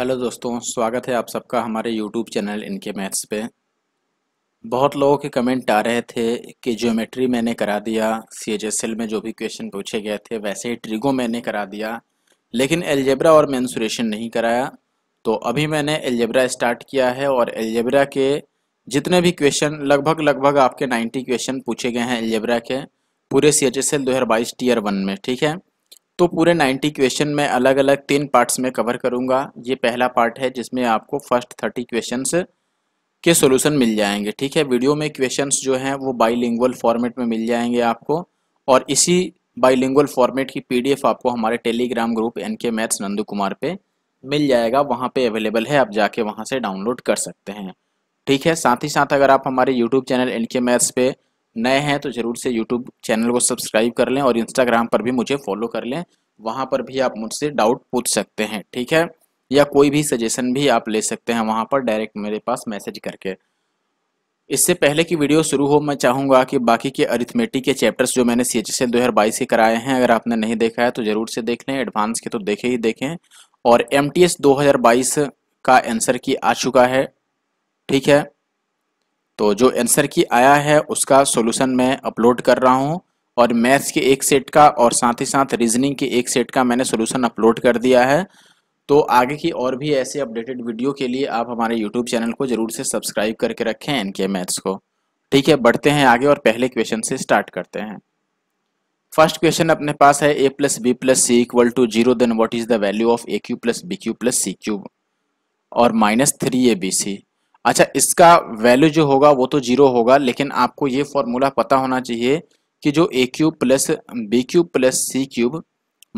hello दोस्तों स्वागत है आप सबका हमारे यूट्यूब चैनल इनके मैथ्स पे बहुत लोगों के कमेंट आ रहे थे कि ज्योमेट्री मैंने करा दिया सी एच एस एल में जो भी क्वेश्चन पूछे गए थे वैसे ही ट्रिगो मैंने करा दिया लेकिन एलजेब्रा और मैंसुरेशन नहीं कराया तो अभी मैंने एलजेब्रा स्टार्ट किया है और एलजेब्रा के जितने भी क्वेश्चन लगभग लगभग आपके नाइन्टी क्वेश्चन पूछे गए हैं एलजेब्रा के पूरे सी एच एस एल दो हज़ार बाईस टीयर वन में ठीक है तो पूरे 90 क्वेश्चन में अलग अलग तीन पार्ट्स में कवर करूंगा ये पहला पार्ट है जिसमें आपको फर्स्ट 30 क्वेश्चंस के सॉल्यूशन मिल जाएंगे ठीक है वीडियो में क्वेश्चंस जो हैं वो बाईलिंगुअल फॉर्मेट में मिल जाएंगे आपको और इसी बाईलिंगुअल फॉर्मेट की पीडीएफ आपको हमारे Telegram group N K maths Nandu Kumar पे मिल जाएगा वहाँ पे अवेलेबल है आप जाके वहाँ से डाउनलोड कर सकते हैं ठीक है साथ ही साथ अगर आप हमारे YouTube channel N K maths पे नए हैं तो ज़रूर से यूट्यूब चैनल को सब्सक्राइब कर लें और इंस्टाग्राम पर भी मुझे फॉलो कर लें वहाँ पर भी आप मुझसे डाउट पूछ सकते हैं ठीक है या कोई भी सजेशन भी आप ले सकते हैं वहाँ पर डायरेक्ट मेरे पास मैसेज करके इससे पहले की वीडियो शुरू हो मैं चाहूँगा कि बाकी के अरिथमेटिक के चैप्टर्स जो मैंने सी एच एस दो हज़ार बाईस के कराए हैं अगर आपने नहीं देखा है तो ज़रूर से देख लें एडवांस के तो देखे ही देखें और एम टी एस दो हज़ार बाईस का आंसर की आ चुका है ठीक है तो जो आंसर की आया है उसका सॉल्यूशन मैं अपलोड कर रहा हूँ और मैथ्स के एक सेट का और साथ ही साथ रीजनिंग के एक सेट का मैंने सॉल्यूशन अपलोड कर दिया है तो आगे की और भी ऐसे अपडेटेड वीडियो के लिए आप हमारे यूट्यूब चैनल को जरूर से सब्सक्राइब करके रखें एनके मैथ्स को ठीक है बढ़ते हैं आगे और पहले क्वेश्चन से स्टार्ट करते हैं फर्स्ट क्वेश्चन अपने पास है a plus b plus c equal to zero then what is the value of a cube plus b cube plus c cube और minus three a B c अच्छा इसका value जो होगा वो तो जीरो होगा लेकिन आपको ये फॉर्मूला पता होना चाहिए कि जो a cube plus b cube plus c cube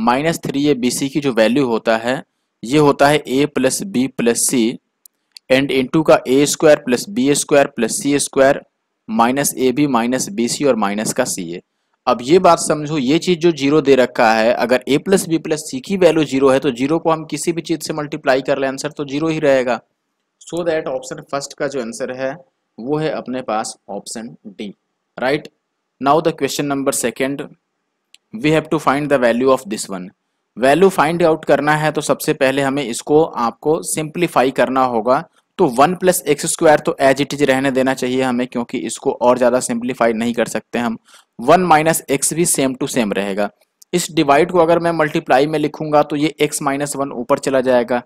minus three a B c की जो वैल्यू होता है ये होता है a plus b plus c into का a square plus b square plus c square minus a b minus b c और minus का सी ए अब ये बात समझो ये चीज़ जो जीरो दे रखा है अगर a plus b plus c की वैल्यू जीरो है तो जीरो को हम किसी भी चीज़ से मल्टीप्लाई कर ले आंसर तो जीरो ही रहेगा सो दैट ऑप्शन फर्स्ट का जो आंसर है वो है अपने पास option D right now the question number second we have to find the value of this one value find out करना है तो सबसे पहले हमें इसको आपको सिंप्लीफाई करना होगा तो वन प्लस एक्स स्क्वायर तो एज इट इज रहने देना चाहिए हमें क्योंकि इसको और ज़्यादा सिंप्लीफाई नहीं कर सकते हम वन माइनस एक्स भी सेम टू सेम रहेगा इस डिवाइड को अगर मैं मल्टीप्लाई में लिखूंगा तो ये एक्स माइनस वन ऊपर चला जाएगा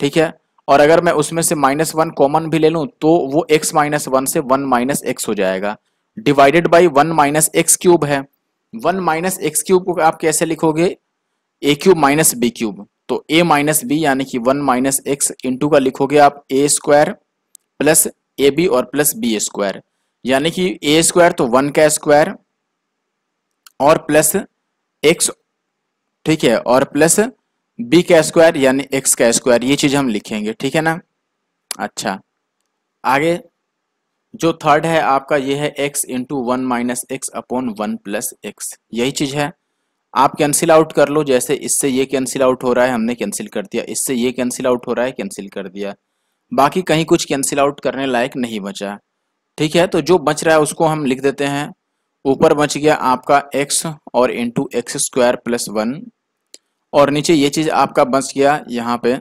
ठीक है और अगर मैं उसमें से माइनस वन कॉमन भी ले लूं तो वो एक्स माइनस वन से वन माइनस एक्स हो जाएगा divided by one minus x cube है वन माइनस एक्स क्यूब को आप कैसे लिखोगे a cube minus b cube तो ए माइनस बी यानी कि वन माइनस एक्स इंटू का लिखोगे आप a square plus a b और प्लस बी स्क्वायर यानी कि ए स्क्वायर तो वन का स्क्वायर और प्लस एक्स ठीक है और प्लस बी का स्क्वायर यानी एक्स का स्क्वायर ये चीज हम लिखेंगे ठीक है ना अच्छा आगे जो थर्ड है आपका ये है x into one minus x upon one plus x यही चीज है आप कैंसिल आउट कर लो जैसे इससे ये कैंसिल आउट हो रहा है हमने कैंसिल कर दिया इससे ये कैंसिल आउट हो रहा है कैंसिल कर दिया बाकी कहीं कुछ कैंसिल आउट करने लायक नहीं बचा ठीक है तो जो बच रहा है उसको हम लिख देते हैं ऊपर बच गया आपका x और into x square plus one और नीचे ये चीज़ आपका बच गया यहाँ पे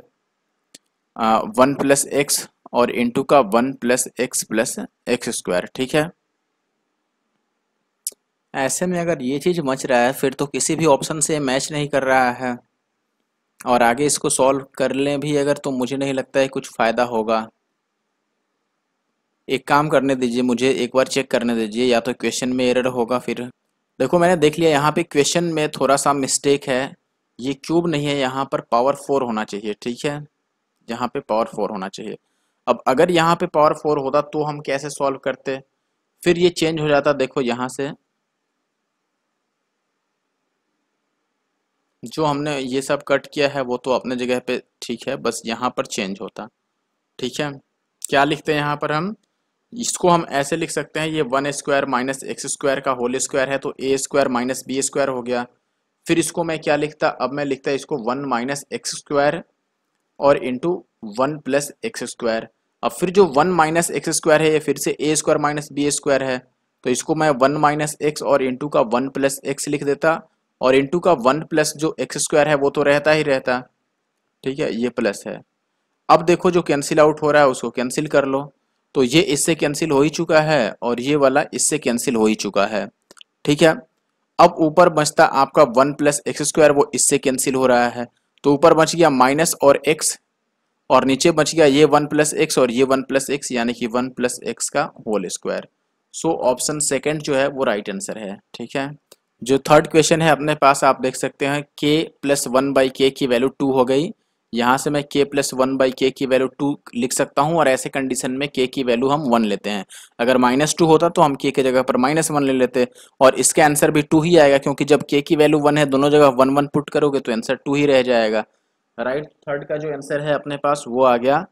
वन प्लस एक्स और इंटू का one plus x plus x square ठीक है ऐसे में अगर ये चीज़ मच रहा है फिर तो किसी भी ऑप्शन से मैच नहीं कर रहा है और आगे इसको सॉल्व कर लें भी अगर तो मुझे नहीं लगता है कुछ फ़ायदा होगा एक काम करने दीजिए मुझे एक बार चेक करने दीजिए या तो क्वेश्चन में एरर होगा फिर देखो मैंने देख लिया यहाँ पे क्वेश्चन में थोड़ा सा मिस्टेक है ये क्यूब नहीं है यहाँ पर पावर फोर होना चाहिए ठीक है यहाँ पे पावर फोर होना चाहिए अब अगर यहाँ पे पावर फोर होता तो हम कैसे सॉल्व करते फिर ये चेंज हो जाता देखो यहाँ से जो हमने ये सब कट किया है वो तो अपने जगह पे ठीक है बस यहाँ पर चेंज होता ठीक है क्या लिखते हैं यहाँ पर हम इसको हम ऐसे लिख सकते हैं ये one square minus x square का होल स्क्वायर है तो a square minus b square हो गया फिर इसको मैं क्या लिखता अब मैं लिखता इसको वन माइनस एक्स स्क्वायर और into one plus x square अब फिर जो वन माइनस एक्स स्क्वायर है ये फिर से a square minus b square है तो इसको मैं वन माइनस एक्स और इंटू का वन प्लस एक्स लिख देता और इंटू का वन प्लस जो एक्स स्क्वायर है वो तो रहता ही रहता ठीक है ये प्लस है अब देखो जो कैंसिल आउट हो रहा है उसको कैंसिल कर लो तो ये इससे कैंसिल हो ही चुका है और ये वाला इससे कैंसिल हो ही चुका है ठीक है अब ऊपर बचता आपका वन प्लस एक्स स्क्वायर वो इससे कैंसिल हो रहा है तो ऊपर बच गया माइनस और एक्स और नीचे बच गया ये वन प्लस एक्स और ये वन प्लस एक्स यानी कि वन प्लस एक्स का whole square so option second जो है वो राइट right आंसर है ठीक है जो थर्ड क्वेश्चन है अपने पास आप देख सकते हैं के प्लस वन बाई के की वैल्यू टू हो गई यहाँ से मैं के प्लस वन बाई के की वैल्यू टू लिख सकता हूँ और ऐसे कंडीशन में के की वैल्यू हम वन लेते हैं अगर माइनस टू होता तो हम के जगह पर माइनस वन ले लेते और इसका आंसर भी टू ही आएगा क्योंकि जब के की वैल्यू वन है दोनों जगह वन वन पुट करोगे तो आंसर टू ही रह जाएगा राइट थर्ड का जो आंसर है अपने पास वो आ गया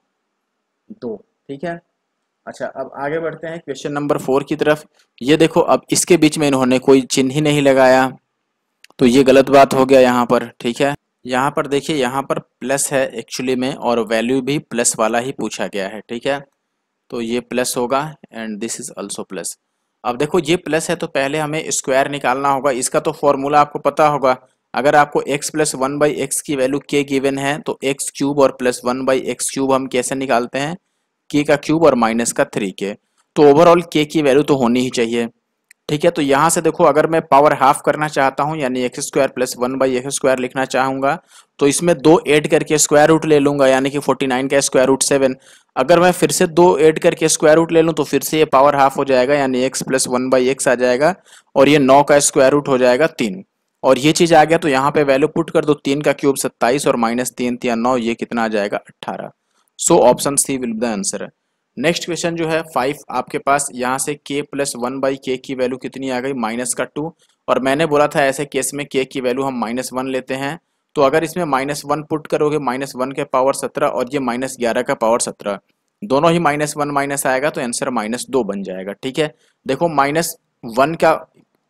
दो ठीक है अच्छा अब आगे बढ़ते हैं क्वेश्चन नंबर फोर की तरफ ये देखो अब इसके बीच में इन्होंने कोई चिन्ह ही नहीं लगाया तो ये गलत बात हो गया यहाँ पर ठीक है यहाँ पर देखिए यहाँ पर प्लस है एक्चुअली में और वैल्यू भी प्लस वाला ही पूछा गया है ठीक है तो ये प्लस होगा and this is also plus अब देखो ये प्लस है तो पहले हमें स्क्वायर निकालना होगा इसका तो फॉर्मूला आपको पता होगा अगर आपको x plus one by x की वैल्यू k गिवन है तो x क्यूब और plus one by x cube हम कैसे निकालते हैं k का क्यूब और माइनस का थ्री के तो ओवरऑल k की वैल्यू तो होनी ही चाहिए ठीक है तो यहाँ से देखो अगर मैं पावर हाफ करना चाहता हूँ यानी x square plus one by x square लिखना चाहूंगा तो इसमें दो एड करके स्क्वायर रूट ले लूंगा यानी कि फोर्टी नाइन का स्क्वायर रूट सेवन अगर मैं फिर से दो एड करके स्क्वायर रूट ले लूँ तो फिर से ये पावर हाफ हो जाएगा यानी x plus one by x आ जाएगा और ये नौ का स्क्वायर रूट हो जाएगा तीन और ये चीज आ गया तो यहाँ पे वैल्यू पुट कर दो तीन का क्यूब सत्ताईस और माइनस तीन तीन नौ ये कितना आ जाएगा अट्ठारह so option C will the answer है नेक्स्ट क्वेश्चन जो है फाइव आपके पास यहाँ से के प्लस वन बाई के की वैल्यू कितनी आ गई माइनस का टू और मैंने बोला था ऐसे केस में के की वैल्यू हम माइनस वन लेते हैं तो अगर इसमें माइनस वन पुट करोगे माइनस वन के पावर सत्रह और ये माइनस ग्यारह का पावर सत्रह दोनों ही माइनस वन माइनस आएगा तो आंसर माइनस दो बन जाएगा ठीक है देखो माइनस वन का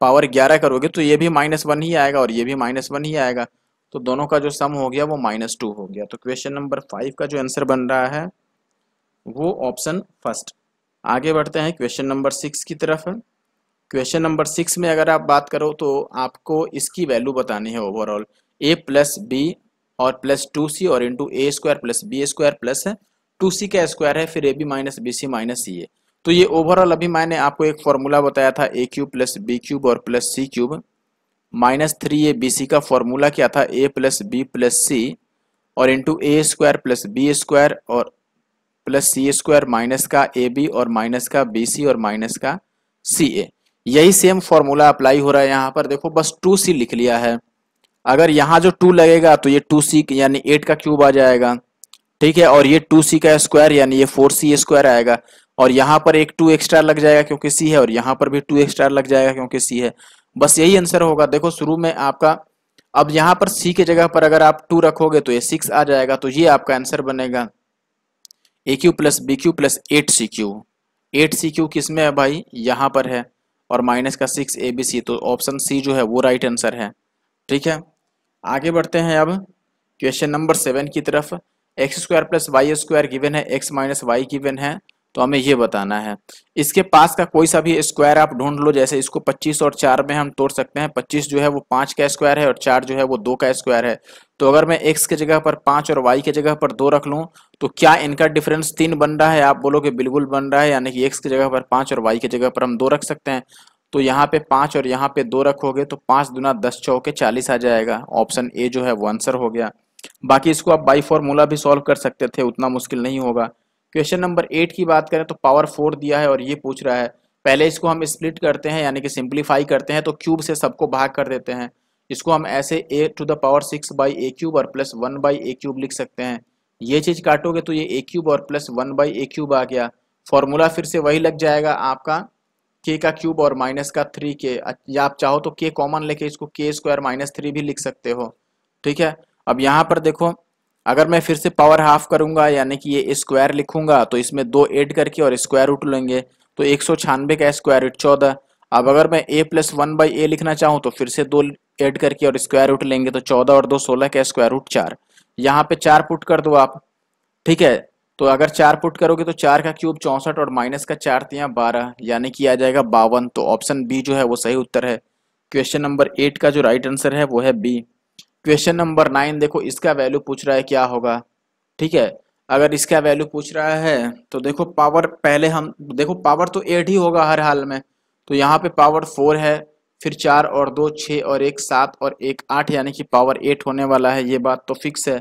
पावर ग्यारह करोगे तो ये भी माइनस वन ही आएगा और ये भी माइनस वन ही आएगा तो दोनों का जो सम हो गया वो माइनस टू हो गया तो क्वेश्चन नंबर फाइव का जो आंसर बन रहा है वो ऑप्शन फर्स्ट आगे बढ़ते हैं क्वेश्चन नंबर सिक्स की तरफ क्वेश्चन नंबर सिक्स में अगर आप बात करो तो आपको इसकी वैल्यू बतानी है ओवरऑल ए प्लस बी और प्लस टू सी और into a square plus b square plus two c का स्क्वायर है फिर a b minus b c minus c a तो ये ओवरऑल अभी मैंने आपको एक फॉर्मूला बताया था a cube plus b cube और plus c cube minus three a B c का फॉर्मूला क्या था a plus b plus c और into a square plus b square और प्लस सी स्क्वायर माइनस का ए बी और minus का b c और माइनस का सी ए यही सेम फॉर्मूला अप्लाई हो रहा है यहाँ पर देखो बस टू सी लिख लिया है अगर यहाँ जो टू लगेगा तो ये टू सी यानी एट का क्यूब आ जाएगा ठीक है और ये टू सी का स्क्वायर यानी ये फोर सी स्क्वायर आएगा और यहाँ पर एक टू एक्स्ट्रा लग जाएगा क्योंकि सी है और यहाँ पर भी टू एक्स्ट्रा लग जाएगा क्योंकि सी है बस यही आंसर होगा देखो शुरू में आपका अब यहाँ पर सी के जगह पर अगर आप टू रखोगे तो ये सिक्स आ जाएगा तो ये आपका आंसर बनेगा a cube plus b cube plus eight c cube eight c cube किस में है भाई यहाँ पर है और माइनस का सिक्स ए बी सी तो ऑप्शन सी जो है वो राइट आंसर है ठीक है आगे बढ़ते हैं अब क्वेश्चन नंबर सेवन की तरफ x square plus y square given है एक्स माइनस वाई गिवन है तो हमें ये बताना है इसके पास का कोई सा भी स्क्वायर आप ढूंढ लो जैसे इसको 25 और 4 में हम तोड़ सकते हैं 25 जो है वो 5 का स्क्वायर है और 4 जो है वो 2 का स्क्वायर है तो अगर मैं x के जगह पर 5 और y के जगह पर 2 रख लूँ तो क्या इनका डिफरेंस 3 बन रहा है आप बोलोगे बिल्कुल बन रहा है यानी कि एक्स की जगह पर पांच और वाई के जगह पर हम दो रख सकते हैं तो यहाँ पे पाँच और यहाँ पे दो रखोगे तो पाँच दुना दस चौके चालीस आ जाएगा ऑप्शन ए जो है वो आंसर हो गया बाकी इसको आप बाई फॉर्मूला भी सॉल्व कर सकते थे उतना मुश्किल नहीं होगा क्वेश्चन नंबर एट की बात करें तो पावर फोर दिया है और ये पूछ रहा है पहले इसको हम स्प्लिट करते हैं यानी कि सिंप्लीफाई करते हैं तो क्यूब से सबको भाग कर देते हैं इसको हम ऐसे a to the power six by a cube और plus one by a cube लिख सकते हैं ये चीज़ काटोगे तो ये ए क्यूब और plus one by a cube आ गया फॉर्मूला फिर से वही लग जाएगा आपका के का क्यूब और माइनस का थ्री के या आप चाहो तो के कॉमन लेके इसको के स्क्वायर माइनस थ्री भी लिख सकते हो ठीक है अब यहाँ पर देखो अगर मैं फिर से पावर हाफ करूंगा यानी कि ये स्क्वायर लिखूंगा तो इसमें दो एड करके और स्क्वायर रूट लेंगे तो एक सौ छियानवे का स्क्वायर रूट चौदह अब अगर मैं a plus one by a लिखना चाहूँ तो फिर से दो एड करके और स्क्वायर रूट लेंगे तो चौदह और दो सोलह का स्क्वायर रूट चार यहाँ पे चार पुट कर दो आप ठीक है तो अगर चार पुट करोगे तो चार का क्यूब चौंसठ और माइनस का चार तिया बारह यानी कि आ जाएगा बावन तो ऑप्शन बी जो है वो सही उत्तर है क्वेश्चन नंबर एट का जो राइट आंसर है वो है बी क्वेश्चन नंबर नाइन देखो इसका वैल्यू पूछ रहा है क्या होगा ठीक है अगर इसका वैल्यू पूछ रहा है तो देखो पावर पहले हम देखो पावर तो एट ही होगा हर हाल में तो यहाँ पे पावर फोर है फिर चार और दो छः और एक सात और एक आठ यानी कि पावर एट होने वाला है ये बात तो फिक्स है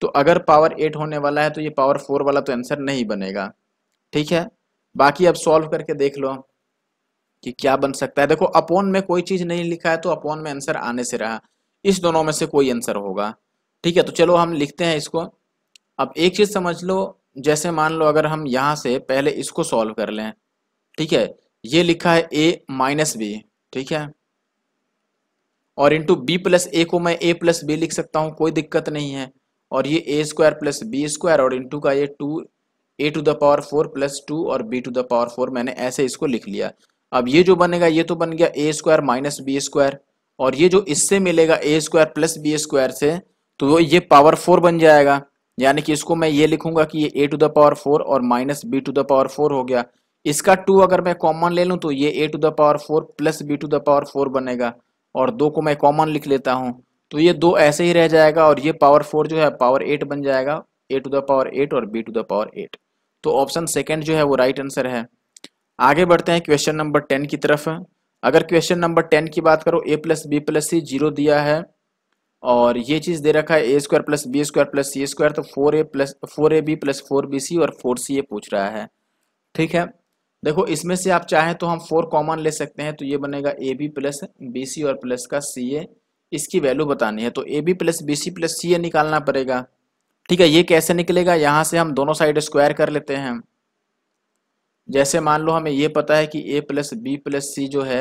तो अगर पावर एट होने वाला है तो ये पावर फोर वाला तो आंसर नहीं बनेगा ठीक है बाकी अब सॉल्व करके देख लो कि क्या बन सकता है देखो अपोन में कोई चीज़ नहीं लिखा है तो अपोन में आंसर आने से रहा इस दोनों में से कोई आंसर होगा ठीक है तो चलो हम लिखते हैं इसको अब एक चीज़ समझ लो जैसे मान लो अगर हम यहां से पहले इसको सॉल्व कर लें ठीक है ये लिखा है ए माइनस बी ठीक है और इंटू बी प्लस ए को मैं ए प्लस बी लिख सकता हूं कोई दिक्कत नहीं है और ये a square plus b square और इंटू का ये two a to the power four plus two और b to the power four मैंने ऐसे इसको लिख लिया अब ये जो बनेगा ये तो बन गया a square minus b square और ये जो इससे मिलेगा a square plus b square से तो ये पावर फोर बन जाएगा यानी कि इसको मैं ये लिखूंगा कि ये a to the power four और minus b to the power four हो गया इसका टू अगर मैं कॉमन ले लूँ तो ये a to the power four plus b to the power four बनेगा और दो को मैं कॉमन लिख लेता हूँ तो ये दो ऐसे ही रह जाएगा और ये पावर फोर जो है पावर एट बन जाएगा a to the power eight और b to the power eight तो ऑप्शन सेकेंड जो है वो राइट right आंसर है आगे बढ़ते हैं क्वेश्चन नंबर टेन की तरफ अगर क्वेश्चन नंबर टेन की बात करो a plus b plus c zero दिया है और ये चीज़ दे रखा है a square plus b square plus c square तो four a plus four a b plus four b c और फोर सी ए पूछ रहा है ठीक है देखो इसमें से आप चाहें तो हम फोर कॉमन ले सकते हैं तो ये बनेगा a b plus b c और प्लस का सी ए इसकी वैल्यू बतानी है तो a b plus b c plus c a निकालना पड़ेगा ठीक है ये कैसे निकलेगा यहाँ से हम दोनों साइड स्क्वायर कर लेते हैं जैसे मान लो हमें ये पता है कि a plus b plus c जो है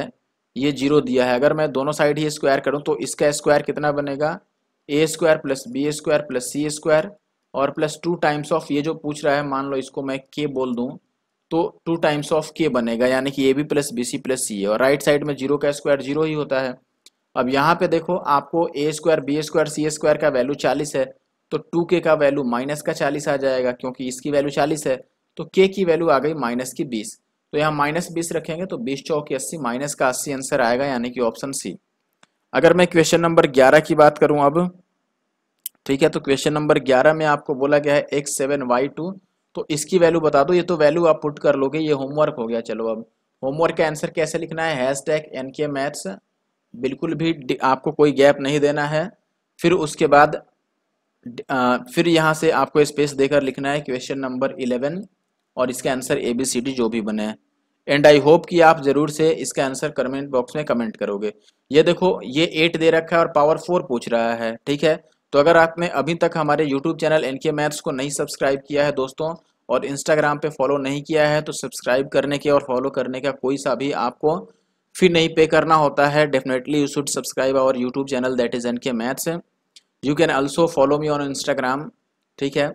ये जीरो दिया है अगर मैं दोनों साइड ही स्क्वायर करूँ तो इसका स्क्वायर कितना बनेगा a square plus b square plus c square और प्लस टू टाइम्स ऑफ ये जो पूछ रहा है मान लो इसको मैं के बोल दूँ तो टू टाइम्स ऑफ के बनेगा यानी कि a b plus b c plus c है और राइट साइड में जीरो का स्क्वायर जीरो ही होता है अब यहाँ पे देखो आपको a square b square c square का वैल्यू चालीस है तो टू के का वैल्यू माइनस का चालीस आ जाएगा क्योंकि इसकी वैल्यू चालीस है तो के की वैल्यू आ गई माइनस की बीस तो यहाँ माइनस बीस रखेंगे तो बीस चौकी अस्सी माइनस का अस्सी आंसर आएगा यानी कि ऑप्शन सी अगर मैं क्वेश्चन नंबर ग्यारह की बात करूं अब ठीक है तो क्वेश्चन नंबर ग्यारह में आपको बोला गया है एक्स सेवन वाई टू तो इसकी वैल्यू बता दो ये तो वैल्यू आप पुट कर लोगे ये होमवर्क हो गया चलो अब होमवर्क का आंसर कैसे लिखना है hashtag N K maths बिल्कुल भी आपको कोई गैप नहीं देना है फिर उसके बाद आ, फिर यहाँ से आपको स्पेस देकर लिखना है क्वेश्चन नंबर इलेवन और इसके answer A B C D जो भी बने एंड आई होप कि आप जरूर से इसका आंसर कमेंट बॉक्स में कमेंट करोगे ये देखो ये एट दे रखा है और पावर फोर पूछ रहा है ठीक है तो अगर आपने अभी तक हमारे YouTube channel N K maths को नहीं सब्सक्राइब किया है दोस्तों और इंस्टाग्राम पे फॉलो नहीं किया है तो सब्सक्राइब करने के और फॉलो करने का कोई सा भी आपको फी नहीं पे करना होता है definitely you should subscribe our YouTube channel that is N K maths you can also follow me on Instagram ठीक है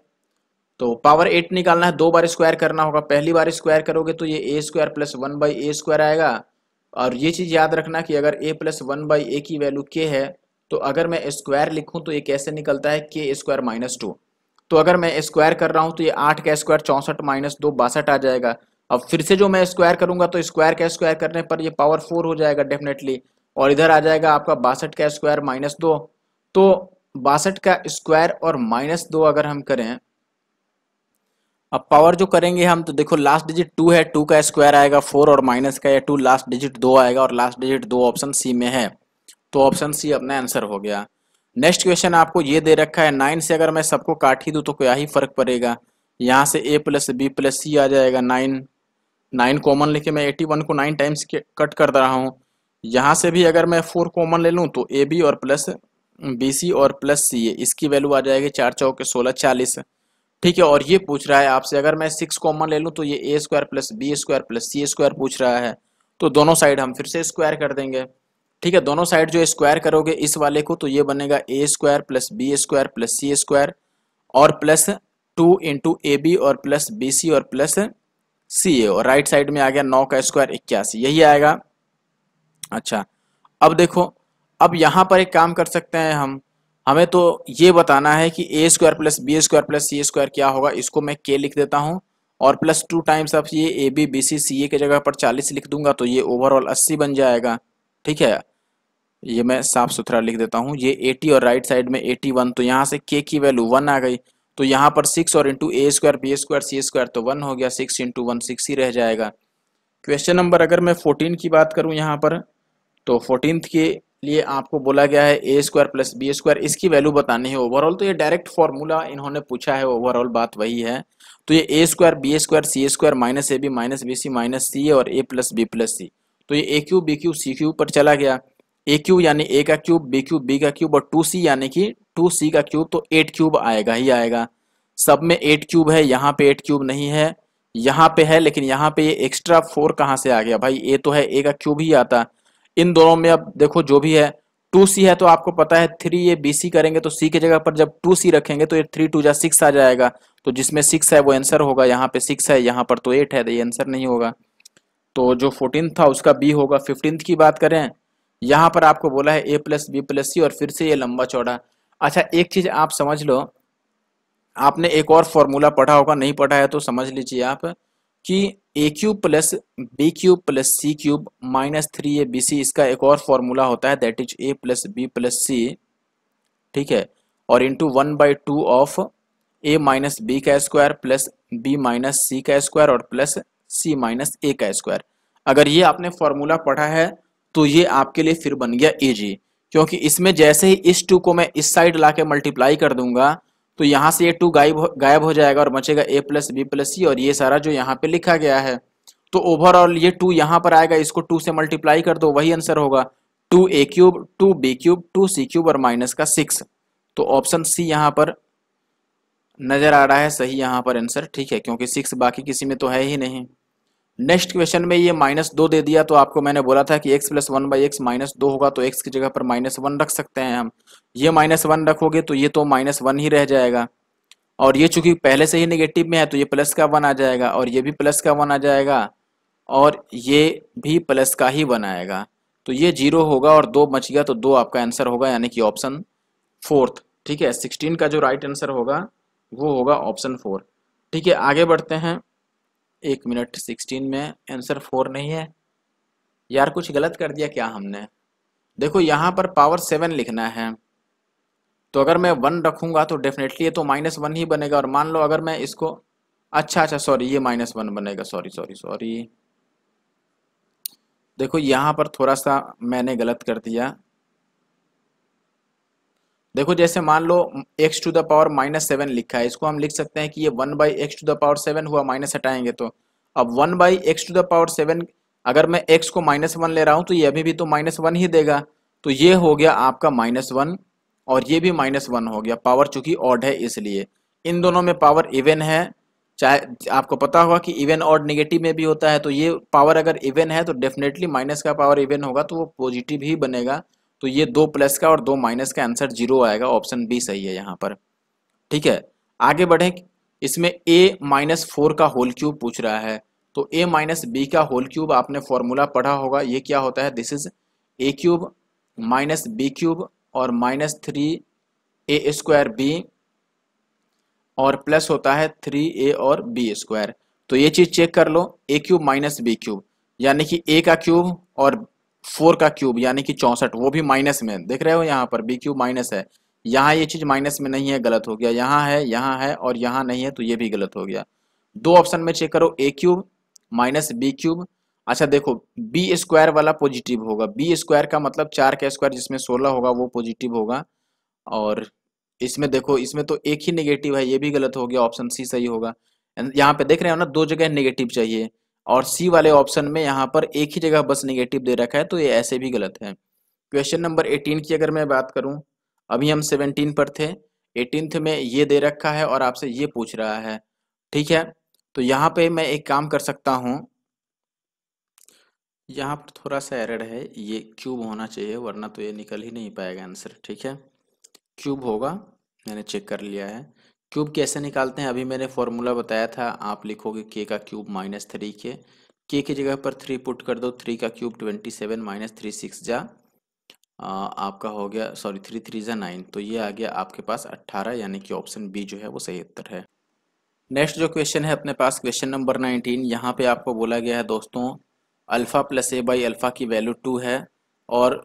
तो पावर एट निकालना है दो बार स्क्वायर करना होगा पहली बार स्क्वायर करोगे तो ये a square plus one by a square आएगा और ये चीज़ याद रखना कि अगर a plus one by a की वैल्यू के है तो अगर मैं स्क्वायर लिखूँ तो ये कैसे निकलता है के स्क्वायर माइनस टू तो अगर मैं स्क्वायर कर रहा हूँ तो ये आठ का स्क्वायर चौंसठ माइनस दो बासठ आ जाएगा अब फिर से जो मैं स्क्वायर करूंगा तो स्क्वायर का स्क्वायर करने पर यह पावर फोर हो जाएगा डेफिनेटली और इधर आ जाएगा आपका बासठ का स्क्वायर माइनस दो तो बासठ का स्क्वायर और माइनस दो अगर हम करें अब पावर जो करेंगे हम तो देखो लास्ट डिजिट टू है टू का स्क्वायर आएगा फोर और माइनस का या टू लास्ट डिजिट दो आएगा और लास्ट डिजिट दो ऑप्शन सी में है तो ऑप्शन सी अपना आंसर हो गया नेक्स्ट क्वेश्चन आपको ये दे रखा है नाइन से अगर मैं सबको काट ही दूँ तो क्या ही फर्क पड़ेगा यहाँ से a plus b plus c आ जाएगा नाइन नाइन कॉमन लेके मैं एटी वन को नाइन टाइम्स कट कर रहा हूँ यहाँ से भी अगर मैं फोर कॉमन ले लूँ तो ए बी और प्लस बी सी और प्लस सी ए इसकी वैल्यू आ जाएगी चार चौके सोलह चालीस ठीक है और ये पूछ रहा है आपसे अगर मैं सिक्स कॉमन ले लूँ तो ये a square plus b square plus c square पूछ रहा है तो दोनों साइड हम फिर से स्क्वायर कर देंगे ठीक है दोनों साइड जो स्क्वायर करोगे इस वाले को तो ये बनेगा a square plus b square plus c square और plus two into a b और प्लस बी सी और प्लस सी ए और राइट साइड में आ गया नौ का स्क्वायर इक्यासी यही आएगा अच्छा अब देखो अब यहाँ पर एक काम कर सकते हैं हम हमें तो ये बताना है कि a square plus b square plus c square क्या होगा इसको मैं के लिख देता हूँ और प्लस टू टाइम्स आप ये ए बी बी सी सी ए की जगह पर चालीस लिख दूंगा तो ये ओवरऑल अस्सी बन जाएगा ठीक है ये मैं साफ सुथरा लिख देता हूँ ये एटी और राइट साइड में एटी वन तो यहाँ से के की वैल्यू वन आ गई तो यहाँ पर सिक्स और into a square b square c square तो वन हो गया सिक्स इंटू वन सिक्स ही रह जाएगा क्वेश्चन नंबर अगर मैं फोर्टीन की बात करूँ यहाँ पर तो फोर्टीन के लिए आपको बोला गया है a square plus b square इसकी वैल्यू बतानी है ओवरऑल तो ये डायरेक्ट फॉर्मूला इन्होंने पूछा है ओवरऑल बात वही है तो ये a square b square c square minus a b minus b c minus c और a plus b plus c तो ये a cube b cube c cube पर चला गया ए क्यूब यानी ए का क्यूब बी क्यूब बी का cube और टू सी यानी कि टू सी का क्यूब तो एट क्यूब आएगा ही आएगा सब में एट क्यूब है यहाँ पे एट क्यूब नहीं है यहाँ पे है लेकिन यहाँ पे ये एक्स्ट्रा फोर कहाँ से आ गया भाई ए तो है ए का क्यूब ही आता इन दोनों में अब देखो जो भी है टू सी है तो आपको पता है थ्री ये बी सी करेंगे तो सी की जगह पर जब टू सी रखेंगे तो ये थ्री टू जा सिक्स आ जाएगा तो जिसमें सिक्स है वो आंसर होगा यहाँ पे सिक्स है यहाँ पर तो एट है तो ये आंसर नहीं होगा तो जो फोर्टीन था उसका बी होगा फिफ्टींथ की बात करें यहाँ पर आपको बोला है a plus b plus c और फिर से ये लंबा चौड़ा अच्छा एक चीज़ आप समझ लो आपने एक और फॉर्मूला पढ़ा होगा नहीं पढ़ा है तो समझ लीजिए आप कि a cube plus b cube plus c cube minus three a B c इसका एक और फॉर्मूला होता है that is a plus b plus c ठीक है और into one by two of a minus b का square plus b minus c का स्क्वायर और प्लस सी माइनस ए का स्क्वायर अगर ये आपने फॉर्मूला पढ़ा है तो ये आपके लिए फिर बन गया जी क्योंकि इसमें जैसे ही इस टू को मैं इस साइड ला मल्टीप्लाई कर दूंगा तो यहाँ से ये टू गायब हो गायब हो जाएगा और बचेगा a plus b plus c और ये सारा जो यहाँ पे लिखा गया है तो ओवरऑल ये टू यहाँ पर आएगा इसको टू से मल्टीप्लाई कर दो वही आंसर होगा two a cube two b cube two c cube और माइनस का सिक्स तो ऑप्शन सी यहाँ पर नज़र आ रहा है सही यहाँ पर आंसर ठीक है क्योंकि सिक्स बाकी किसी में तो है ही नहीं नेक्स्ट क्वेश्चन में ये माइनस दो दे दिया तो आपको मैंने बोला था कि x plus one by x minus दो होगा तो एक्स की जगह पर माइनस वन रख सकते हैं हम ये माइनस वन रखोगे तो ये तो माइनस वन ही रह जाएगा और ये चूंकि पहले से ही नेगेटिव में है तो ये प्लस का वन आ जाएगा और ये भी प्लस का वन आ जाएगा और ये भी प्लस का ही वन आएगा तो ये जीरो होगा और दो बच गया तो दो आपका आंसर होगा यानी कि ऑप्शन फोर्थ ठीक है सिक्सटीन का जो राइट आंसर होगा वो होगा ऑप्शन फोर ठीक है आगे बढ़ते हैं एक मिनट सिक्सटीन में आंसर फोर नहीं है यार कुछ गलत कर दिया क्या हमने देखो यहाँ पर पावर सेवन लिखना है तो अगर मैं वन रखूंगा तो डेफिनेटली ये तो माइनस वन ही बनेगा और मान लो अगर मैं इसको अच्छा अच्छा सॉरी ये माइनस वन बनेगा सॉरी सॉरी सॉरी देखो यहाँ पर थोड़ा सा मैंने गलत कर दिया देखो जैसे मान लो x to the power minus seven लिखा है इसको हम लिख सकते हैं कि ये one by x to the power seven हुआ माइनस हटाएंगे तो अब one by x to the power seven अगर मैं x को माइनस वन ले रहा हूँ तो ये अभी भी तो माइनस वन ही देगा तो ये हो गया आपका माइनस वन और ये भी माइनस वन हो गया पावर चूंकि ऑड है इसलिए इन दोनों में पावर इवन है चाहे आपको पता होगा कि इवन और निगेटिव में भी होता है तो ये पावर अगर इवन है तो डेफिनेटली माइनस का पावर इवन होगा तो वो पॉजिटिव ही बनेगा तो ये दो प्लस का और दो माइनस का आंसर जीरो आएगा ऑप्शन बी सही है यहाँ पर ठीक है आगे बढ़े इसमें ए माइनस फोर का होल क्यूब पूछ रहा है तो ए माइनस बी का होल क्यूब आपने फॉर्मूला पढ़ा होगा ये क्या होता है this is a cube minus b cube और minus three a square b और प्लस होता है थ्री ए और बी स्क्वायर तो ये चीज़ चेक कर लो a cube minus b cube यानी कि ए का क्यूब और फोर का क्यूब यानी कि चौंसठ वो भी माइनस में देख रहे हो यहाँ पर बी क्यूब माइनस है यहाँ ये चीज़ माइनस में नहीं है गलत हो गया यहाँ है यहाँ है और यहाँ नहीं है तो ये भी गलत हो गया दो ऑप्शन में चेक करो a cube minus b cube अच्छा देखो बी स्क्वायर वाला पॉजिटिव होगा बी स्क्वायर का मतलब चार का स्क्वायर जिसमें सोलह होगा वो पॉजिटिव होगा और इसमें देखो इसमें तो एक ही नेगेटिव है ये भी गलत हो गया ऑप्शन सी सही होगा यहाँ पे देख रहे हो ना दो जगह नेगेटिव चाहिए और सी वाले ऑप्शन में यहाँ पर एक ही जगह बस नेगेटिव दे रखा है तो ये ऐसे भी गलत है क्वेश्चन नंबर एटीन की अगर मैं बात करूँ अभी हम सेवनटीन पर थे एटीनथ में ये दे रखा है और आपसे ये पूछ रहा है ठीक है तो यहाँ पे मैं एक काम कर सकता हूँ यहाँ पर थोड़ा सा एरर है ये क्यूब होना चाहिए वरना तो ये निकल ही नहीं पाएगा आंसर ठीक है क्यूब होगा मैंने चेक कर लिया है क्यूब कैसे निकालते हैं अभी मैंने फॉर्मूला बताया था आप लिखोगे के का क्यूब माइनस थ्री के के की जगह पर थ्री पुट कर दो थ्री का cube twenty seven minus three six जा आ, आपका हो गया सॉरी थ्री थ्री जा नाइन तो ये आ गया आपके पास अट्ठारह यानी कि ऑप्शन बी जो है वो सही उत्तर है नेक्स्ट जो क्वेश्चन है अपने पास क्वेश्चन नंबर नाइनटीन यहाँ पे आपको बोला गया है दोस्तों alpha plus a by alpha की वैल्यू टू है और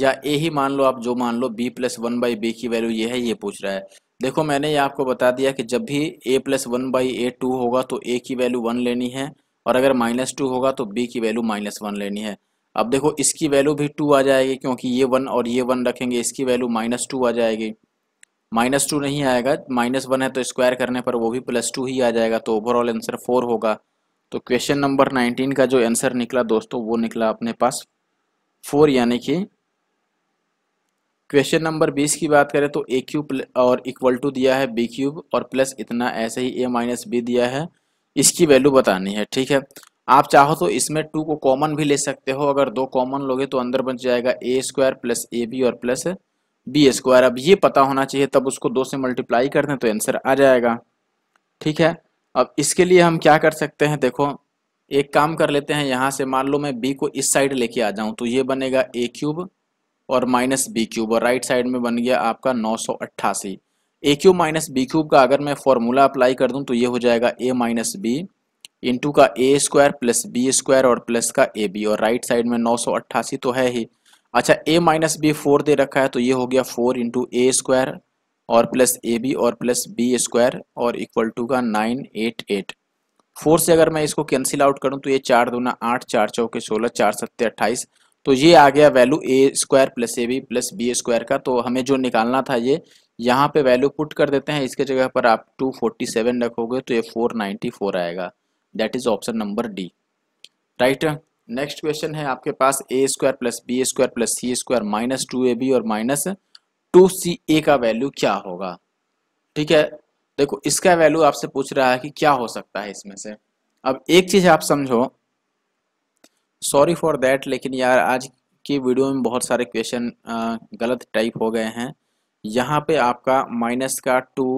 या ए ही मान लो आप जो मान लो b plus one by b की वैल्यू ये है ये पूछ रहा है देखो मैंने ये आपको बता दिया कि जब भी a plus one by a two होगा तो ए की वैल्यू वन लेनी है और अगर माइनस टू होगा तो बी की वैल्यू माइनस वन लेनी है अब देखो इसकी वैल्यू भी टू आ जाएगी क्योंकि ये वन और ये वन रखेंगे इसकी वैल्यू माइनस टू आ जाएगी माइनस टू नहीं आएगा माइनस वन है तो स्क्वायर करने पर वो भी प्लस टू ही आ जाएगा तो ओवरऑल आंसर फोर होगा तो क्वेश्चन नंबर नाइनटीन का जो आंसर निकला दोस्तों वो निकला अपने पास फोर यानी कि क्वेश्चन नंबर बीस की बात करें तो ए क्यूब और इक्वल टू दिया है बी क्यूब और प्लस इतना ऐसे ही ए माइनस बी दिया है इसकी वैल्यू बतानी है ठीक है आप चाहो तो इसमें टू को कॉमन भी ले सकते हो अगर दो कॉमन लोगे तो अंदर बच जाएगा a square plus a b और प्लस बी स्क्वायर अब ये पता होना चाहिए तब उसको दो से मल्टीप्लाई कर दें तो आंसर आ जाएगा ठीक है अब इसके लिए हम क्या कर सकते हैं देखो एक काम कर लेते हैं यहाँ से मान लो मैं बी को इस साइड लेके आ जाऊँ तो ये बनेगा ए क्यूब और माइनस बी क्यूब और राइट साइड में बन गया आपका नौ सौ अट्ठासी a cube minus b cube का अगर मैं फॉर्मूला अप्लाई कर दूं तो ये हो जाएगा ए माइनस बी इंटू का a square plus b square और प्लस का ए बी और राइट साइड में नौ सौ अट्ठासी तो है ही अच्छा ए माइनस बी फोर दे रखा है तो ये हो गया फोर इंटू ए स्क्वायर और प्लस ए बी और प्लस बी स्क्वायर और इक्वल टू का नाइन एट एट फोर से अगर मैं इसको कैंसिल आउट करूं तो ये चार दूना आठ चार चौके सोलह चार सत्ते अट्ठाईस तो ये आ गया value a square plus a b plus b square का तो हमें जो निकालना था ये यहाँ पे वैल्यू पुट कर देते हैं इसके जगह पर आप टू फोर्टी सेवन रखोगे तो ये फोर फोर आएगा that is option number d right next question है आपके पास a square plus b square plus c square minus two a b और माइनस टू सी ए का वैल्यू क्या होगा ठीक है देखो इसका वैल्यू आपसे पूछ रहा है कि क्या हो सकता है इसमें से अब एक चीज़ आप समझो सॉरी फॉर दैट लेकिन यार आज की वीडियो में बहुत सारे क्वेश्चन गलत टाइप हो गए हैं यहाँ पे आपका माइनस का टू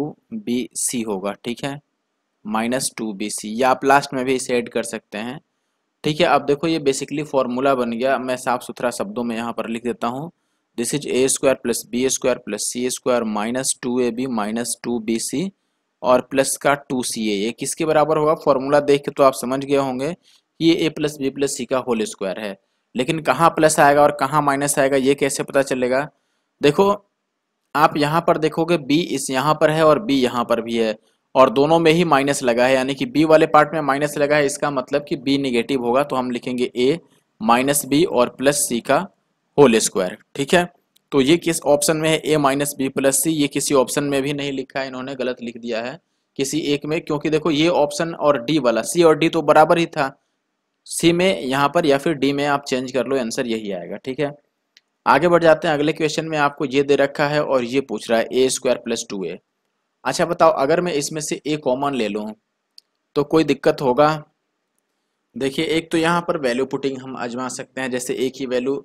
बी सी होगा ठीक है माइनस टू बी सी या आप लास्ट में भी इसे ऐड कर सकते हैं ठीक है अब देखो ये बेसिकली फॉर्मूला बन गया मैं साफ़ सुथरा शब्दों में यहाँ पर लिख देता हूँ this is a square plus b square plus c square minus two a b minus two b c और प्लस का टू सी ए ये किसके बराबर होगा फॉर्मूला देख के तो आप समझ गए होंगे कि ये a plus b plus c का होल स्क्वायर है लेकिन कहाँ प्लस आएगा और कहाँ माइनस आएगा ये कैसे पता चलेगा देखो आप यहाँ पर देखोगे बी इस यहाँ पर है और बी यहाँ पर भी है और दोनों में ही माइनस लगा है यानी कि बी वाले पार्ट में माइनस लगा है इसका मतलब कि बी निगेटिव होगा तो हम लिखेंगे ए माइनस बी और प्लस सी का होल स्क्वायर ठीक है तो ये किस ऑप्शन में है a minus b plus c ये किसी ऑप्शन में भी नहीं लिखा है इन्होंने गलत लिख दिया है किसी एक में क्योंकि देखो ये ऑप्शन और डी वाला सी और डी तो बराबर ही था सी में यहाँ पर या फिर डी में आप चेंज कर लो आंसर यही आएगा ठीक है आगे बढ़ जाते हैं अगले क्वेश्चन में आपको ये दे रखा है और ये पूछ रहा है a square plus two a अच्छा बताओ अगर मैं इसमें से ए कॉमन ले लूँ तो कोई दिक्कत होगा देखिए एक तो यहाँ पर वैल्यू पुटिंग हम आजमा सकते हैं जैसे एक ही वैल्यू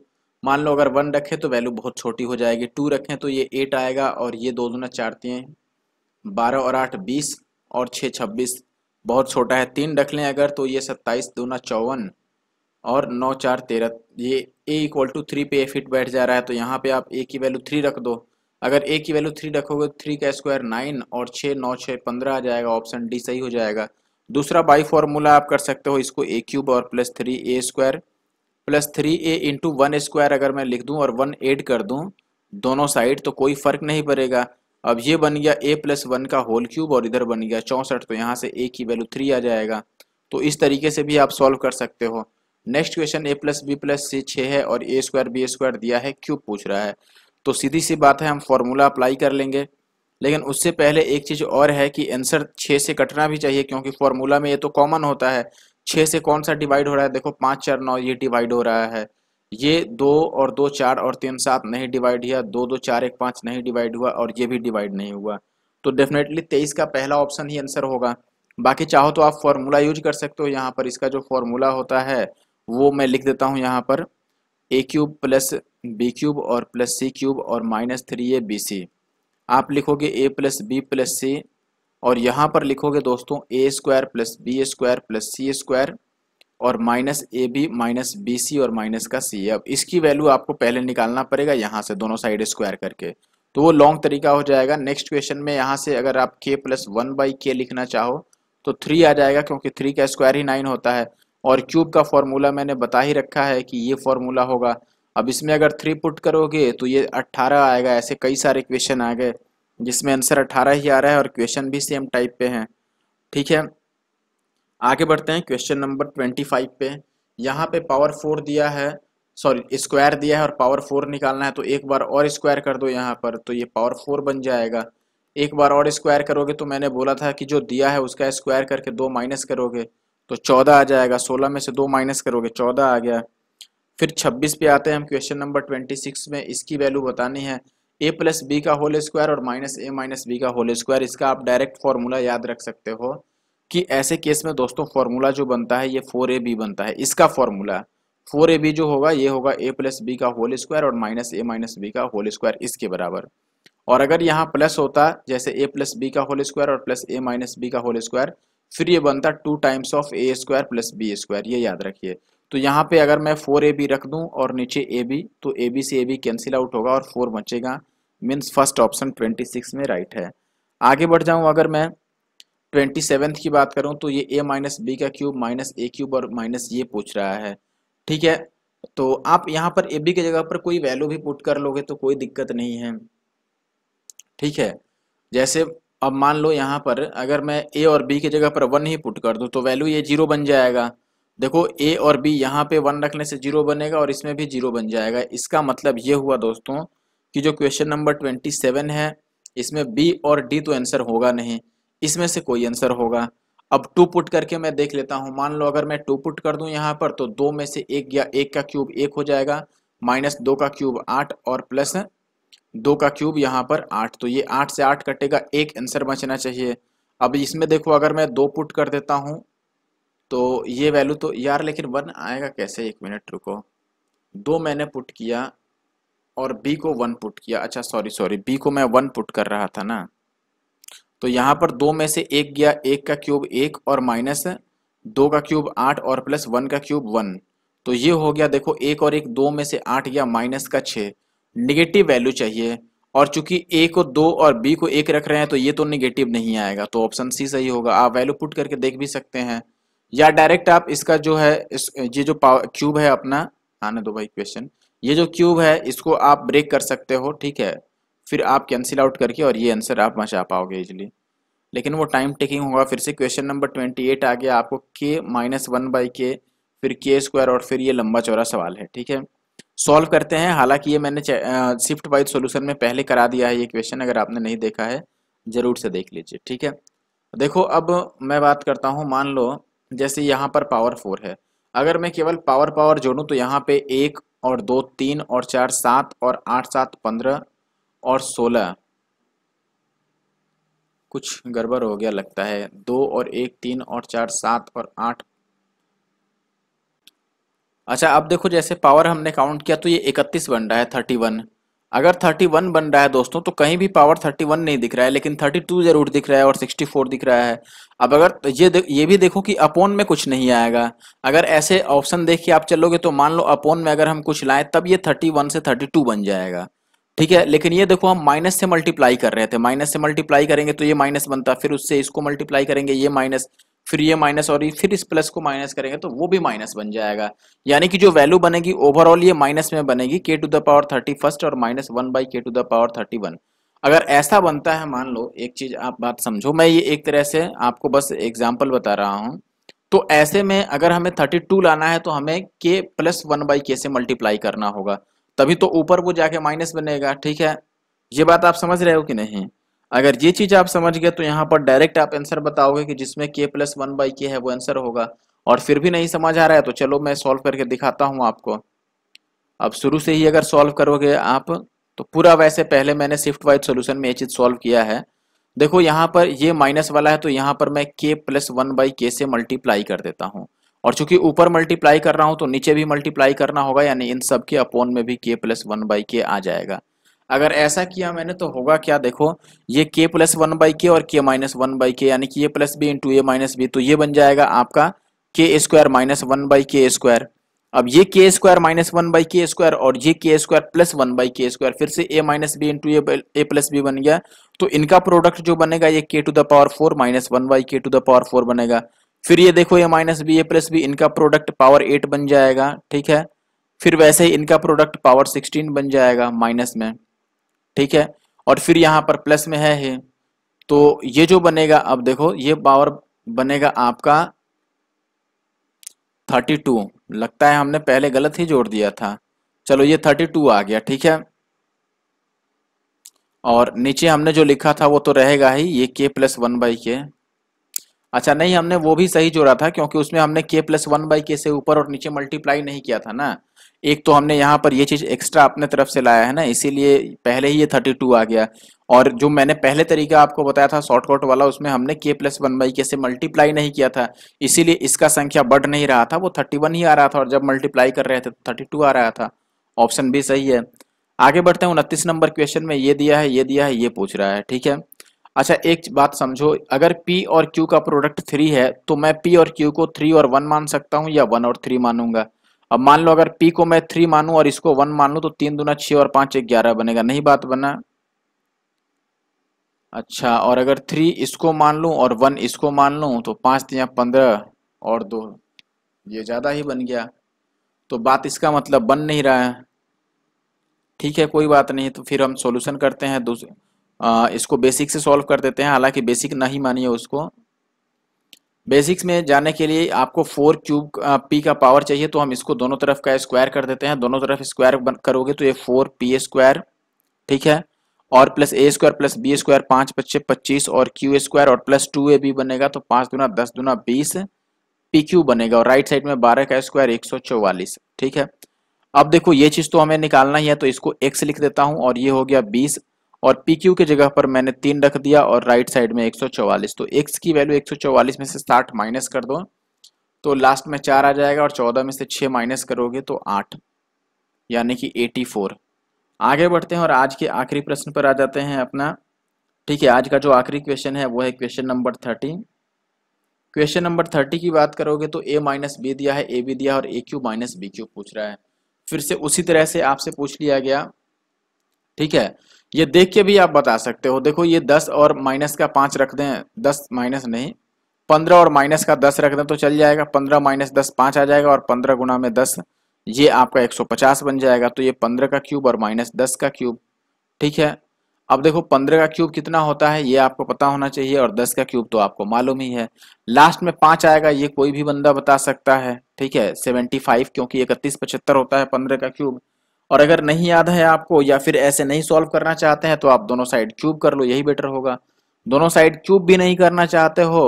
मान लो अगर वन रखें तो वैल्यू बहुत छोटी हो जाएगी टू रखें तो ये एट आएगा और ये दो दूना चार हैं बारह और आठ बीस और छः छब्बीस बहुत छोटा है तीन रख लें अगर तो ये सत्ताईस दूना चौवन और नौ चार तेरह ये ए इक्वल टू थ्री पे ए फिट बैठ जा रहा है तो यहाँ पे आप ए की वैल्यू थ्री रख दो अगर ए की वैल्यू थ्री रखोगे तो थ्री का स्क्वायर नाइन और छः नौ छः पंद्रह आ जाएगा ऑप्शन डी सही हो जाएगा दूसरा बाई फॉर्मूला आप कर सकते हो इसको ए क्यूब और plus three a square plus three a into one square अगर मैं लिख दूं और वन एड कर दूं दोनों साइड तो कोई फर्क नहीं पड़ेगा अब ये बन गया ए प्लस वन का होल क्यूब और इधर बन गया चौंसठ तो यहाँ से ए की वैल्यू थ्री आ जाएगा तो इस तरीके से भी आप सॉल्व कर सकते हो next question a plus b plus c छः है और ए स्क्वायर बी स्क्वायर दिया है क्यूब पूछ रहा है तो सीधी सी बात है हम फॉर्मूला अप्लाई कर लेंगे लेकिन उससे पहले एक चीज़ और है कि आंसर छः से कटना भी चाहिए क्योंकि फॉर्मूला में ये तो कॉमन होता है छः से कौन सा डिवाइड हो रहा है देखो पाँच चार नौ ये डिवाइड हो रहा है ये दो और दो चार और तीन सात नहीं डिवाइड हुआ दो दो चार एक पाँच नहीं डिवाइड हुआ और ये भी डिवाइड नहीं हुआ तो डेफिनेटली तेईस का पहला ऑप्शन ही आंसर होगा बाकी चाहो तो आप फॉर्मूला यूज कर सकते हो यहाँ पर इसका जो फॉर्मूला होता है वो मैं लिख देता हूँ यहाँ पर a cube plus b cube और प्लस सी क्यूब और minus three a B c आप लिखोगे a plus b plus c और यहाँ पर लिखोगे दोस्तों a square plus b square plus c square और minus a b minus b c और माइनस का सी अब इसकी वैल्यू आपको पहले निकालना पड़ेगा यहाँ से दोनों साइड स्क्वायर करके तो वो लॉन्ग तरीका हो जाएगा नेक्स्ट क्वेश्चन में यहाँ से अगर आप के प्लस वन बाई के लिखना चाहो तो थ्री आ जाएगा क्योंकि थ्री का स्क्वायर ही नाइन होता है और क्यूब का फॉर्मूला मैंने बता ही रखा है कि ये फॉर्मूला होगा अब इसमें अगर थ्री पुट करोगे तो ये अट्ठारह आएगा ऐसे कई सारे क्वेश्चन आ गए जिसमें आंसर अठारह ही आ रहा है और क्वेश्चन भी सेम टाइप पे हैं ठीक है आगे बढ़ते हैं क्वेश्चन नंबर ट्वेंटी फाइव पे यहाँ पे पावर फोर दिया है सॉरी स्क्वायर दिया है और पावर फोर निकालना है तो एक बार और स्क्वायर कर दो यहाँ पर तो ये पावर फोर बन जाएगा एक बार और स्क्वायर करोगे तो मैंने बोला था कि जो दिया है उसका स्क्वायर करके दो माइनस करोगे तो चौदह आ जाएगा सोलह में से दो माइनस करोगे चौदह आ गया फिर छब्बीस पे आते हैं हम क्वेश्चन नंबर ट्वेंटी सिक्स में इसकी वैल्यू बतानी है ए प्लस बी का होल स्क्वायर और माइनस ए माइनस बी का होल स्क्वायर इसका आप डायरेक्ट फार्मूला याद रख सकते हो कि ऐसे केस में दोस्तों फॉर्मूला जो बनता है ये फोर ए बी बनता है इसका फॉर्मूला फोर ए बी जो होगा ये होगा ए प्लस बी का होल स्क्वायर और माइनस ए माइनस बी का होल स्क्वायर इसके बराबर और अगर यहाँ प्लस होता जैसे ए प्लस बी का होल स्क्वायर और प्लस ए माइनस बी का होल स्क्वायर फिर ये बनता two times of a square plus b square ये याद रखिए तो यहाँ पे अगर मैं फोर ए बी रख दूँ और नीचे ए बी तो ए बी से ए बी कैंसिल आउट होगा और फोर बचेगा means first option twenty six में राइट है आगे बढ़ जाऊँ अगर मैं ट्वेंटी सेवन्थ की बात करूँ तो ये ए माइनस बी का क्यूब माइनस ए क्यूब और माइनस ये पूछ रहा है ठीक है तो आप यहाँ पर ए बी की जगह पर कोई वैल्यू भी पुट कर लोगे तो कोई दिक्कत नहीं है ठीक है जैसे अब मान लो यहाँ पर अगर मैं ए और बी की जगह पर वन ही पुट कर दूँ तो वैल्यू ये जीरो बन जाएगा देखो ए और बी यहाँ पे वन रखने से जीरो बनेगा और इसमें भी जीरो बन जाएगा इसका मतलब ये हुआ दोस्तों कि जो क्वेश्चन नंबर ट्वेंटी सेवन है इसमें बी और डी तो आंसर होगा नहीं इसमें से कोई आंसर होगा अब टू पुट करके मैं देख लेता हूँ मान लो अगर मैं टू पुट कर दूँ यहाँ पर तो दो में से एक या एक का क्यूब एक हो जाएगा माइनस दो का क्यूब आठ और प्लस दो का क्यूब यहाँ पर आठ तो ये आठ से आठ कटेगा एक आंसर बचना चाहिए अब इसमें देखो अगर मैं दो पुट कर देता हूँ तो ये वैल्यू तो यार लेकिन वन आएगा कैसे एक मिनट रुको दो मैंने पुट किया और बी को वन पुट किया अच्छा सॉरी सॉरी बी को मैं वन पुट कर रहा था ना तो यहाँ पर दो में से एक गया एक का क्यूब एक और माइनस दो का क्यूब आठ और प्लस वन का क्यूब वन तो ये हो गया देखो एक और एक दो में से आठ गया माइनस का छः निगेटिव वैल्यू चाहिए और चूंकि ए को दो और बी को एक रख रहे हैं तो ये तो निगेटिव नहीं आएगा तो ऑप्शन सी सही होगा आप वैल्यू पुट करके देख भी सकते हैं या डायरेक्ट आप इसका जो है इस ये जो पावर क्यूब है अपना आने दो भाई क्वेश्चन ये जो क्यूब है इसको आप ब्रेक कर सकते हो ठीक है फिर आप कैंसिल आउट करके और ये आंसर आप मचा पाओगे इजिली लेकिन वो टाइम टेकिंग होगा फिर से क्वेश्चन नंबर ट्वेंटी एट आ गया आपको के माइनस वन बाई के फिर के स्क्वायर और फिर ये लंबा चौड़ा सवाल है ठीक है सॉल्व करते हैं हालांकि ये मैंने शिफ्ट वाइज सोल्यूशन में पहले करा दिया है ये क्वेश्चन अगर आपने नहीं देखा है ज़रूर से देख लीजिए ठीक है देखो अब मैं बात करता हूँ मान लो जैसे यहाँ पर पावर फोर है अगर मैं केवल पावर पावर जोड़ूँ तो यहाँ पे एक और दो तीन और चार सात और आठ सात पंद्रह और सोलह कुछ गड़बड़ हो गया लगता है दो और एक तीन और चार सात और आठ अच्छा अब देखो जैसे पावर हमने काउंट किया तो ये इकतीस बन रहा है थर्टी वन अगर 31 बन रहा है दोस्तों तो कहीं भी पावर 31 नहीं दिख रहा है लेकिन 32 जरूर दिख रहा है और 64 दिख रहा है अब अगर ये ये भी देखो कि अपोन में कुछ नहीं आएगा अगर ऐसे ऑप्शन देख के आप चलोगे तो मान लो अपोन में अगर हम कुछ लाएं तब ये 31 से 32 बन जाएगा ठीक है लेकिन ये देखो हम माइनस से मल्टीप्लाई कर रहे थे माइनस से मल्टीप्लाई करेंगे तो ये माइनस बनता फिर उससे इसको मल्टीप्लाई करेंगे ये माइनस फिर ये माइनस और ये फिर इस प्लस को माइनस करेंगे तो वो भी माइनस बन जाएगा यानी कि जो वैल्यू बनेगी ओवरऑल ये माइनस में बनेगी k to the power thirty first और minus one by k to the power thirty one अगर ऐसा बनता है मान लो एक चीज आप बात समझो मैं ये एक तरह से आपको बस एग्जाम्पल बता रहा हूँ तो ऐसे में अगर हमें थर्टी टू लाना है तो हमें के प्लस वन बाई के से मल्टीप्लाई करना होगा तभी तो ऊपर वो जाके माइनस बनेगा ठीक है ये बात आप समझ रहे हो कि नहीं अगर ये चीज आप समझ गए तो यहाँ पर डायरेक्ट आप आंसर बताओगे कि जिसमें के प्लस वन बाई के है वो आंसर होगा और फिर भी नहीं समझ आ रहा है तो चलो मैं सॉल्व करके दिखाता हूँ आपको अब शुरू से ही अगर सॉल्व करोगे आप तो पूरा वैसे पहले मैंने शिफ्ट वाइज सोल्यूशन में ये चीज सॉल्व किया है देखो यहाँ पर ये माइनस वाला है तो यहाँ पर मैं के प्लस वन बाई के से मल्टीप्लाई कर देता हूँ और चूंकि ऊपर मल्टीप्लाई कर रहा हूँ तो नीचे भी मल्टीप्लाई करना होगा यानी इन सब के अपोन में भी के प्लस वन बाई के आ जाएगा अगर ऐसा किया मैंने तो होगा क्या देखो ये के प्लस वन बाई के और के माइनस वन बाई के यानी कि ये plus b into a minus b तो ये बन जाएगा आपका k square minus one by k square अब ये k square minus one by k square और ये k square plus one by k square फिर से a minus b into a plus b बन गया तो इनका प्रोडक्ट जो बनेगा ये k to the power four minus one by k to the power four बनेगा फिर ये देखो ये minus b a plus b इनका प्रोडक्ट पावर एट बन जाएगा ठीक है फिर वैसे ही इनका प्रोडक्ट पावर सिक्सटीन बन जाएगा माइनस में ठीक है और फिर यहाँ पर प्लस में है है तो ये जो बनेगा अब देखो ये पावर बनेगा आपका थर्टी टू लगता है हमने पहले गलत ही जोड़ दिया था चलो ये थर्टी टू आ गया ठीक है और नीचे हमने जो लिखा था वो तो रहेगा ही ये के प्लस वन बाई के अच्छा नहीं हमने वो भी सही जोड़ा था क्योंकि उसमें हमने के प्लस वन बाई के से ऊपर और नीचे मल्टीप्लाई नहीं किया था ना एक तो हमने यहाँ पर ये चीज़ एक्स्ट्रा अपने तरफ से लाया है ना इसीलिए पहले ही ये थर्टी टू आ गया और जो मैंने पहले तरीका आपको बताया था शॉर्टकट वाला उसमें हमने के प्लस वन बाई के से मल्टीप्लाई नहीं किया था इसीलिए इसका संख्या बढ़ नहीं रहा था वो थर्टी वन ही आ रहा था और जब मल्टीप्लाई कर रहे थे तो थर्टी टू आ रहा था ऑप्शन भी सही है आगे बढ़ते हैं उनतीस नंबर क्वेश्चन में ये दिया है ये दिया है ये पूछ रहा है ठीक है अच्छा एक बात समझो अगर पी और क्यू का प्रोडक्ट थ्री है तो मैं पी और क्यू को थ्री और वन मान सकता हूँ या वन और थ्री मानूंगा अब मान लो अगर पी को मैं थ्री मानू और इसको वन मान लू तो तीन दूना छः और पांच एक ग्यारह बनेगा नहीं बात बना अच्छा और अगर थ्री इसको मान लू और वन इसको मान लू तो पांच तीन पंद्रह और दो ये ज़्यादा ही बन गया तो बात इसका मतलब बन नहीं रहा है ठीक है कोई बात नहीं तो फिर हम सोल्यूशन करते हैं दूसरे इसको बेसिक से सॉल्व कर देते हैं हालांकि बेसिक नहीं मानिए उसको बेसिक्स में जाने के लिए आपको फोर क्यूब पी का पावर चाहिए तो हम इसको दोनों तरफ का स्क्वायर कर देते हैं दोनों तरफ स्क्वायर करोगे तो ये फोर पी स्क्वायर ठीक है और plus a square plus b square पांच पच्चे पच्चीस और क्यू स्क्वायर और प्लस टू ए बी बनेगा तो पांच दुना दस दुना बीस पी क्यू बनेगा और राइट साइड में बारह का स्क्वायर एक सौ चौवालीस ठीक है अब देखो ये चीज़ तो हमें निकालना ही है तो इसको एक्स लिख देता हूं और ये हो गया बीस और पी क्यू की जगह पर मैंने तीन रख दिया और राइट साइड में 144 तो एक्स की वैल्यू 144 में से 60 माइनस कर दो तो लास्ट में चार आ जाएगा और 14 में से 6 माइनस करोगे तो 8 यानी कि 84 आगे बढ़ते हैं और आज के आखिरी प्रश्न पर आ जाते हैं अपना ठीक है आज का जो आखिरी क्वेश्चन है वो है question number thirty question number thirty की बात करोगे तो ए माइनस बी दिया है ए बी दिया और a cube minus b cube पूछ रहा है फिर से उसी तरह से आपसे पूछ लिया गया ठीक है ये देख के भी आप बता सकते हो देखो ये दस और माइनस का पांच रख दें दस माइनस नहीं पंद्रह और माइनस का दस रख दें तो चल जाएगा पंद्रह माइनस दस पाँच आ जाएगा और पंद्रह गुना में दस ये आपका एक सौ पचास बन जाएगा तो ये पंद्रह का क्यूब और माइनस दस का क्यूब ठीक है अब देखो पंद्रह का क्यूब कितना होता है ये आपको पता होना चाहिए और दस का क्यूब तो आपको मालूम ही है लास्ट में पाँच आएगा ये कोई भी बंदा बता सकता है ठीक है सेवेंटी फाइव क्योंकि इकतीस पचहत्तर होता है पंद्रह का क्यूब और अगर नहीं याद है आपको या फिर ऐसे नहीं सॉल्व करना चाहते हैं तो आप दोनों साइड क्यूब कर लो यही बेटर होगा दोनों साइड क्यूब भी नहीं करना चाहते हो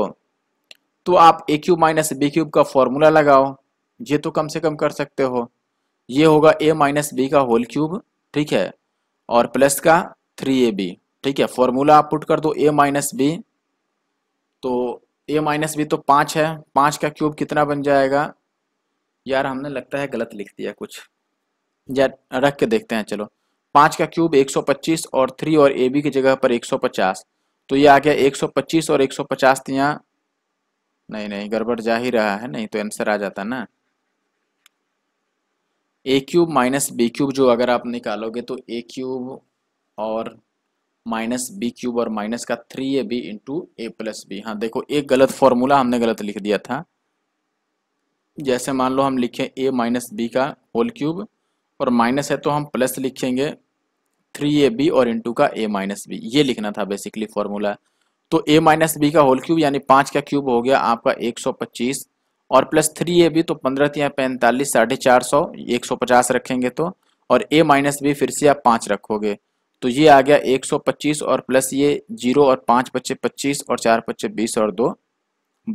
तो आप a cube minus b cube का फॉर्मूला लगाओ ये तो कम से कम कर सकते हो ये होगा ए माइनस बी का होल क्यूब ठीक है और प्लस का थ्री ए बी ठीक है फॉर्मूला आप पुट कर दो ए माइनस बी तो ए माइनस बी तो पाँच है पाँच का क्यूब कितना बन जाएगा यार हमने लगता है गलत लिख दिया कुछ या रख के देखते हैं चलो पाँच का क्यूब 125 और थ्री और ए बी की जगह पर 150 तो ये आ गया 125 और 150 सौ पचास तो यहाँ नहीं नहीं गड़बड़ जा ही रहा है नहीं तो आंसर आ जाता ना a cube minus b cube जो अगर आप निकालोगे तो ए क्यूब और माइनस बी क्यूब और माइनस का three a b into a plus b हाँ देखो एक गलत फॉर्मूला हमने गलत लिख दिया था जैसे मान लो हम लिखे ए माइनस बी का होल क्यूब और माइनस है तो हम प्लस लिखेंगे थ्री ए बी और इंटू का ए माइनस बी ये लिखना था बेसिकली फॉर्मूला तो ए माइनस बी का होल क्यूब यानी पाँच का क्यूब हो गया आपका एक सौ पच्चीस और प्लस थ्री ए बी तो पंद्रह तीन पैंतालीस साढ़े चार सौ एक सौ पचास रखेंगे तो और ए माइनस बी फिर से आप पाँच रखोगे तो ये आ गया एक सौ पच्चीस और प्लस ये जीरो और पाँच पच्चे पच्चीस और चार पच्चे बीस और दो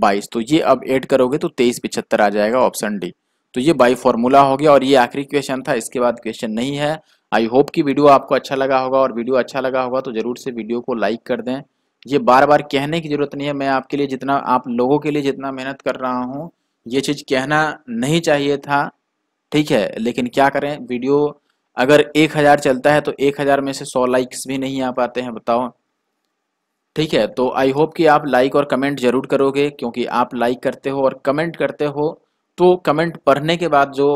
बाईस तो ये अब एड करोगे तो तेईस पिछहत्तर आ जाएगा ऑप्शन डी तो ये बाई फॉर्मूला हो गया और ये आखिरी क्वेश्चन था इसके बाद क्वेश्चन नहीं है आई होप कि वीडियो आपको अच्छा लगा होगा और वीडियो अच्छा लगा होगा तो ज़रूर से वीडियो को लाइक कर दें ये बार बार कहने की ज़रूरत नहीं है मैं आपके लिए जितना आप लोगों के लिए जितना मेहनत कर रहा हूँ ये चीज़ कहना नहीं चाहिए था ठीक है लेकिन क्या करें वीडियो अगर एक हज़ार चलता है तो एक हज़ार में से सौ लाइक्स भी नहीं आ पाते हैं बताओ ठीक है तो आई होप कि आप लाइक और कमेंट ज़रूर करोगे क्योंकि आप लाइक करते हो और कमेंट करते हो तो कमेंट पढ़ने के बाद जो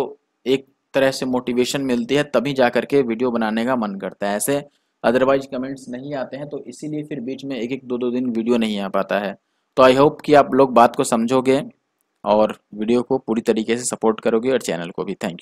एक तरह से मोटिवेशन मिलती है तभी जा करके वीडियो बनाने का मन करता है ऐसे अदरवाइज कमेंट्स नहीं आते हैं तो इसीलिए फिर बीच में एक एक दो दो दिन वीडियो नहीं आ पाता है तो आई होप कि आप लोग बात को समझोगे और वीडियो को पूरी तरीके से सपोर्ट करोगे और चैनल को भी थैंक यू